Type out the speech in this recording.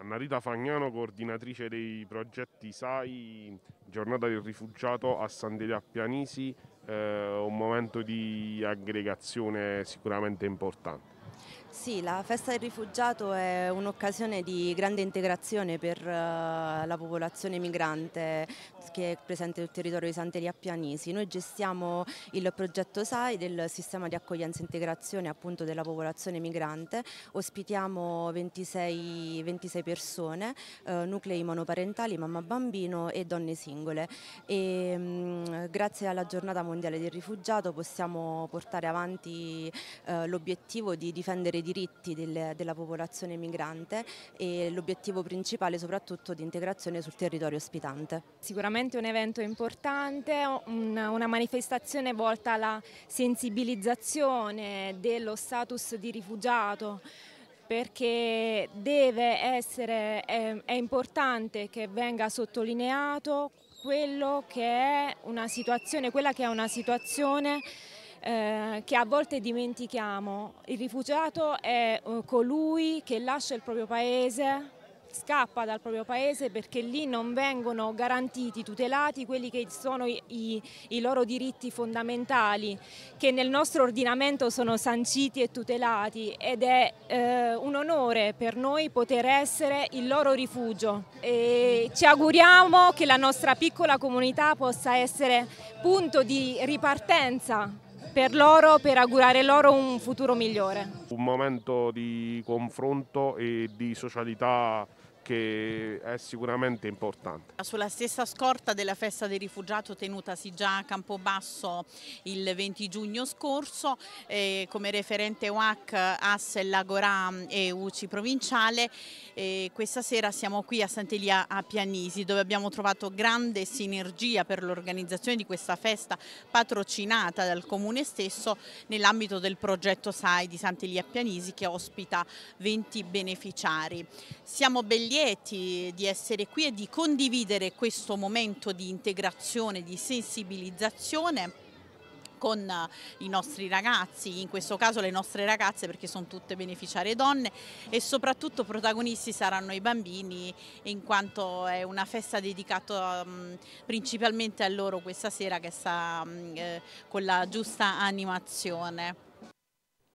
Anna Rita Fagnano, coordinatrice dei progetti SAI, giornata del rifugiato a Sant'Elia Pianisi, eh, un momento di aggregazione sicuramente importante. Sì, la festa del rifugiato è un'occasione di grande integrazione per eh, la popolazione migrante che è presente sul territorio di Santeria Pianisi. Noi gestiamo il progetto SAI del sistema di accoglienza e integrazione appunto, della popolazione migrante, ospitiamo 26, 26 persone, eh, nuclei monoparentali, mamma bambino e donne singole. E, mh, mm, grazie alla giornata mondiale del rifugiato possiamo portare avanti eh, l'obiettivo di difendere dei diritti del, della popolazione migrante e l'obiettivo principale soprattutto di integrazione sul territorio ospitante. Sicuramente un evento importante, un, una manifestazione volta alla sensibilizzazione dello status di rifugiato perché deve essere, è, è importante che venga sottolineato quello che è una situazione, quella che è una situazione eh, che a volte dimentichiamo. Il rifugiato è eh, colui che lascia il proprio paese scappa dal proprio paese perché lì non vengono garantiti, tutelati quelli che sono i, i, i, loro diritti fondamentali che nel nostro ordinamento sono sanciti e tutelati ed è eh, un onore per noi poter essere il loro rifugio e ci auguriamo che la nostra piccola comunità possa essere punto di ripartenza per loro, per augurare loro un futuro migliore. Un momento di confronto e di socialità che è sicuramente importante. Sulla stessa scorta della festa del rifugiato tenutasi già a Campobasso il 20 giugno scorso, eh, come referente UAC, AS, Lagorà e UCI provinciale, eh, questa sera siamo qui a Sant'Elia a Pianisi dove abbiamo trovato grande sinergia per l'organizzazione di questa festa patrocinata dal comune stesso nell'ambito del progetto SAI di Sant'Elia a Pianisi che ospita 20 beneficiari. Siamo bellieri lieti di essere qui e di condividere questo momento di integrazione, di sensibilizzazione con eh, i nostri ragazzi, in questo caso le nostre ragazze perché sono tutte beneficiarie donne e soprattutto protagonisti saranno i bambini in quanto è una festa dedicata mm, principalmente a loro questa sera che sta mm, eh, con la giusta animazione.